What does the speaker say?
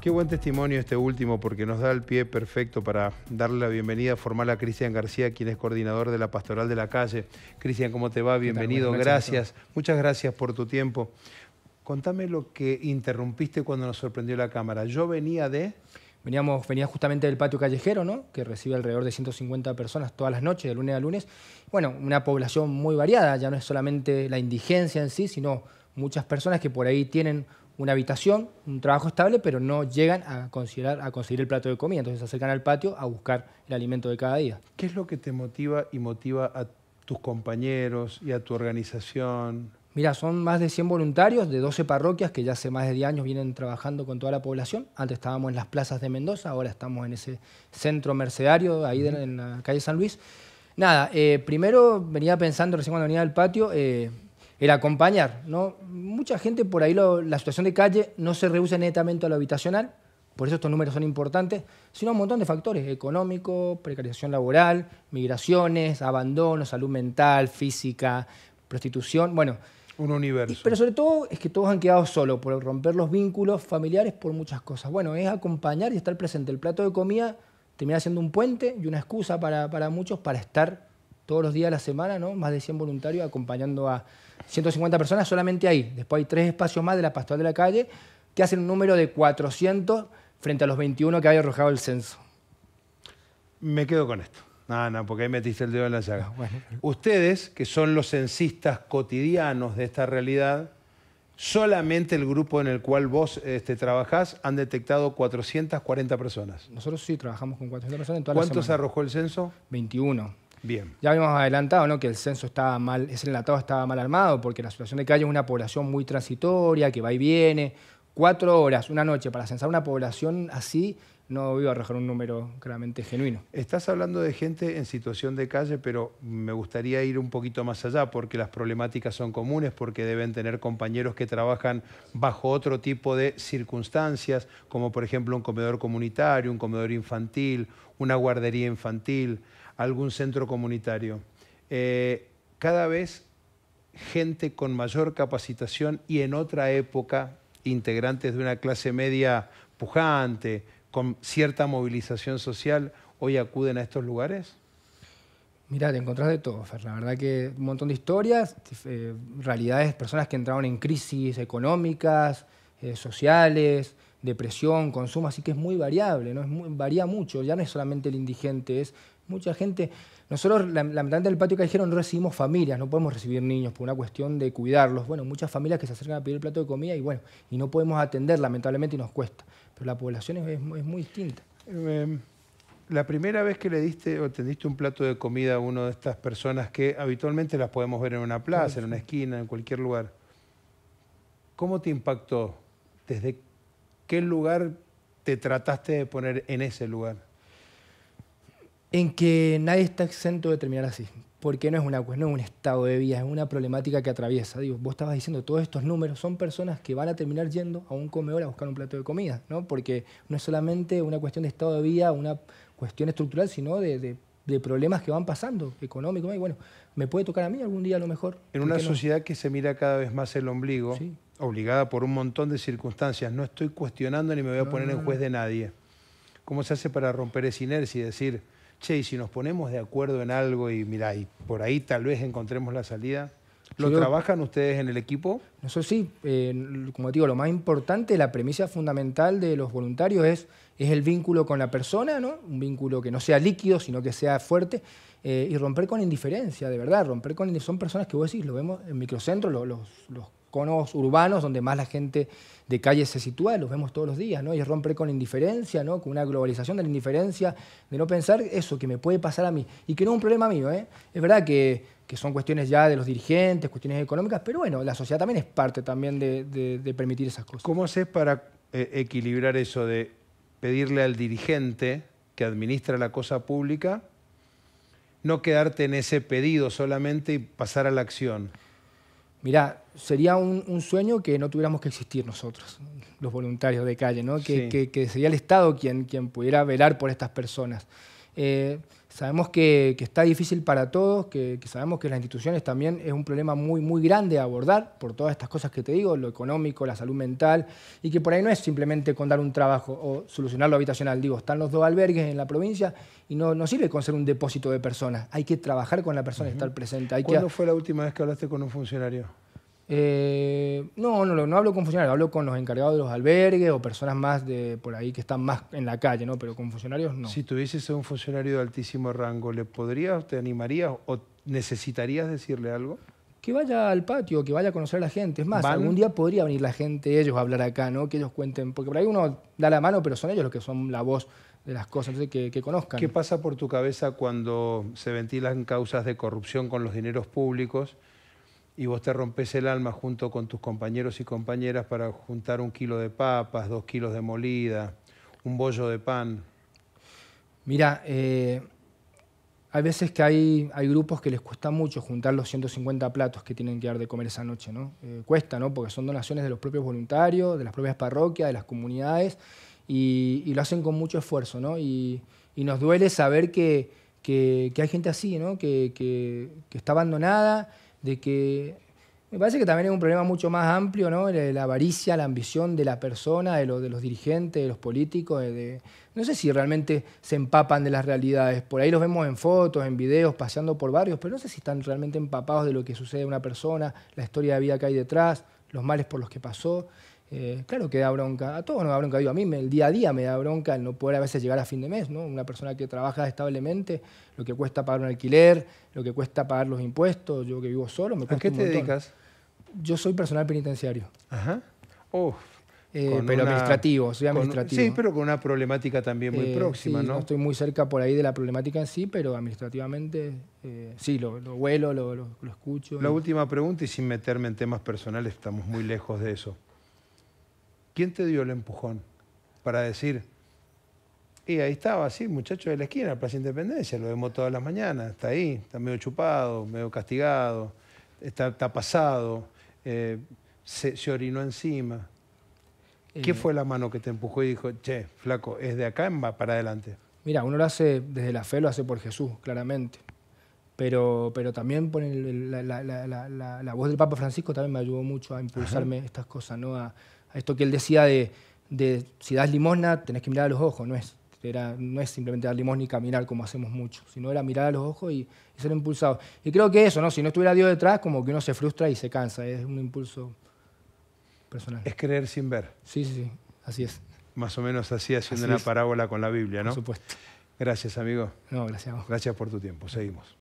Qué buen testimonio este último porque nos da el pie perfecto para darle la bienvenida formal a Cristian García, quien es coordinador de la Pastoral de la Calle. Cristian, ¿cómo te va? Bienvenido, gracias. Muchas gracias por tu tiempo. Contame lo que interrumpiste cuando nos sorprendió la cámara. Yo venía de... Veníamos, venía justamente del patio callejero, ¿no? que recibe alrededor de 150 personas todas las noches, de lunes a lunes. Bueno, una población muy variada, ya no es solamente la indigencia en sí, sino muchas personas que por ahí tienen una habitación, un trabajo estable, pero no llegan a, considerar, a conseguir el plato de comida. Entonces se acercan al patio a buscar el alimento de cada día. ¿Qué es lo que te motiva y motiva a tus compañeros y a tu organización? Mira, son más de 100 voluntarios de 12 parroquias que ya hace más de 10 años vienen trabajando con toda la población. Antes estábamos en las plazas de Mendoza, ahora estamos en ese centro mercedario, ahí en la calle San Luis. Nada, eh, primero venía pensando, recién cuando venía al patio, eh, el acompañar. ¿no? Mucha gente por ahí, la situación de calle no se reduce netamente a lo habitacional, por eso estos números son importantes, sino un montón de factores, económico, precarización laboral, migraciones, abandono, salud mental, física, prostitución, bueno. Un universo. pero sobre todo es que todos han quedado solos por romper los vínculos familiares por muchas cosas. Bueno, es acompañar y estar presente. El plato de comida termina siendo un puente y una excusa para, para muchos para estar todos los días de la semana, ¿no? más de 100 voluntarios acompañando a 150 personas solamente ahí. Después hay tres espacios más de la pastoral de la calle que hacen un número de 400 frente a los 21 que había arrojado el censo. Me quedo con esto. No, no, porque ahí metiste el dedo en la llaga. Ah, Ustedes, que son los censistas cotidianos de esta realidad, solamente el grupo en el cual vos este, trabajás han detectado 440 personas. Nosotros sí trabajamos con 400 personas en ¿Cuántos arrojó el censo? 21. Bien. Ya habíamos adelantado ¿no? que el censo estaba mal, ese enlatado estaba mal armado porque la situación de calle es una población muy transitoria, que va y viene. Cuatro horas, una noche, para censar una población así, no iba a arrojar un número claramente genuino. Estás hablando de gente en situación de calle, pero me gustaría ir un poquito más allá porque las problemáticas son comunes, porque deben tener compañeros que trabajan bajo otro tipo de circunstancias, como por ejemplo un comedor comunitario, un comedor infantil, una guardería infantil algún centro comunitario. Eh, cada vez gente con mayor capacitación y en otra época integrantes de una clase media pujante, con cierta movilización social, hoy acuden a estos lugares? Mirá, te encontrás de todo, Fer. La verdad que un montón de historias, eh, realidades, personas que entraron en crisis económicas, eh, sociales, depresión, consumo, así que es muy variable, ¿no? varía mucho. Ya no es solamente el indigente, es mucha gente. Nosotros, lamentablemente, en el patio dijeron no recibimos familias, no podemos recibir niños por una cuestión de cuidarlos. Bueno, muchas familias que se acercan a pedir el plato de comida y bueno, y no podemos atender, lamentablemente, y nos cuesta. Pero la población es, muy distinta. Em, la primera vez que le diste o atendiste un plato de comida a una de estas personas que habitualmente las podemos ver en una plaza, en una esquina, en cualquier lugar, ¿cómo te impactó? ¿Desde qué lugar te trataste de poner en ese lugar? en que nadie está exento de terminar así, porque no es una cuestión un estado de vida, es una problemática que atraviesa. Digo, vos estabas diciendo todos estos números son personas que van a terminar yendo a un comedor a buscar un plato de comida, ¿no? Porque no es solamente una cuestión de estado de vida, una cuestión estructural, sino de, problemas que van pasando, económicos, bueno, me puede tocar a mí algún día a lo mejor. En una sociedad que se mira cada vez más el ombligo, obligada por un montón de circunstancias, no estoy cuestionando ni me voy a poner en juez de nadie. ¿Cómo se hace para romper esa inercia y decir, che, y si nos ponemos de acuerdo en algo y mirá, y por ahí tal vez encontremos la salida. ¿Lo trabajan ustedes en el equipo? No sí. Eh, como digo, lo más importante, la premisa fundamental de los voluntarios es, es el vínculo con la persona, ¿no? Un vínculo que no sea líquido, sino que sea fuerte. Eh, y romper con indiferencia, de verdad, romper con Son personas que vos decís, lo vemos en microcentro, los, los, los conos urbanos donde más la gente de calle se sitúa, los vemos todos los días, ¿no? Y romper con la indiferencia, ¿no? Con una globalización de la indiferencia, de no pensar eso que me puede pasar a mí y que no es un problema mío, ¿eh? Es verdad que, son cuestiones ya de los dirigentes, cuestiones económicas, pero bueno, la sociedad también es parte también de, permitir esas cosas. ¿Cómo haces para eh, equilibrar eso de pedirle al dirigente que administra la cosa pública no quedarte en ese pedido solamente y pasar a la acción? Mirá, sería un, sueño que no tuviéramos que existir nosotros, los voluntarios de calle, ¿no? que, sería el Estado quien, pudiera velar por estas personas. Eh, Sabemos que, está difícil para todos, que, sabemos que las instituciones también es un problema muy, muy grande a abordar por todas estas cosas que te digo, lo económico, la salud mental, y que por ahí no es simplemente con dar un trabajo o solucionar lo habitacional. Digo, están los dos albergues en la provincia y no, sirve con ser un depósito de personas. Hay que trabajar con la persona, y estar presente. Hay ¿Cuándo fue la última vez que hablaste con un funcionario? Eh, no, no, no hablo con funcionarios, hablo con los encargados de los albergues o personas más de por ahí que están más en la calle, ¿no? Pero con funcionarios no. Si tuvieses a un funcionario de altísimo rango, ¿le podrías, te animarías o necesitarías decirle algo? Que vaya al patio, que vaya a conocer a la gente. Es más, algún día podría venir la gente, ellos a hablar acá, ¿no? Que ellos cuenten, porque por ahí uno da la mano, pero son ellos los que son la voz de las cosas, entonces que, que, conozcan. ¿Qué pasa por tu cabeza cuando se ventilan causas de corrupción con los dineros públicos? y vos te rompes el alma junto con tus compañeros y compañeras para juntar un kilo de papas, dos kilos de molida, un bollo de pan. Mira, eh, hay veces que hay, hay, grupos que les cuesta mucho juntar los 150 platos que tienen que dar de comer esa noche, ¿no? Eh, cuesta, ¿no? Porque son donaciones de los propios voluntarios, de las propias parroquias, de las comunidades, y, lo hacen con mucho esfuerzo, ¿no? Y, nos duele saber que, hay gente así, que, que está abandonada de que me parece que también es un problema mucho más amplio, ¿no? La, avaricia, la ambición de la persona, de, los dirigentes, de los políticos. De, no sé si realmente se empapan de las realidades. Por ahí los vemos en fotos, en videos, paseando por barrios, pero no sé si están realmente empapados de lo que sucede a una persona, la historia de vida que hay detrás, los males por los que pasó. Eh, claro que da bronca, a todos nos da bronca, digo, a mí el día a día me da bronca el no poder a veces llegar a fin de mes, ¿no? Una persona que trabaja establemente, lo que cuesta pagar un alquiler, lo que cuesta pagar los impuestos, yo que vivo solo, me cuesta ¿A qué te dedicas? Yo soy personal penitenciario. Ajá. Eh, pero administrativo, soy administrativo. sí, pero con una problemática también muy eh, próxima, ¿no? Estoy muy cerca por ahí de la problemática en sí, pero administrativamente sí, lo, lo vuelo, lo, lo, escucho. La última pregunta, y sin meterme en temas personales, estamos muy lejos de eso. ¿Quién te dio el empujón para decir, y ahí estaba, sí, muchacho de la esquina, Plaza Independencia, lo vemos todas las mañanas, está ahí, está medio chupado, medio castigado, está, pasado, eh, se, orinó encima. Eh, ¿Qué fue la mano que te empujó y dijo, che, flaco, es de acá en va para adelante? Mira, uno lo hace desde la fe, lo hace por Jesús, claramente. Pero, pero también pone la, voz del Papa Francisco también me ayudó mucho a impulsarme estas cosas, ¿no? A, a esto que él decía de, si das limosna, tenés que mirar a los ojos, no es, era, no es simplemente dar limosna y caminar como hacemos mucho, sino era mirar a los ojos y, ser impulsado. Y creo que eso, ¿no? si no estuviera Dios detrás, como que uno se frustra y se cansa, es un impulso personal. Es creer sin ver. Sí, sí, así es. Más o menos así, haciendo una parábola con la Biblia, ¿no? Por supuesto. Gracias, amigo. No, gracias Gracias por tu tiempo. Seguimos.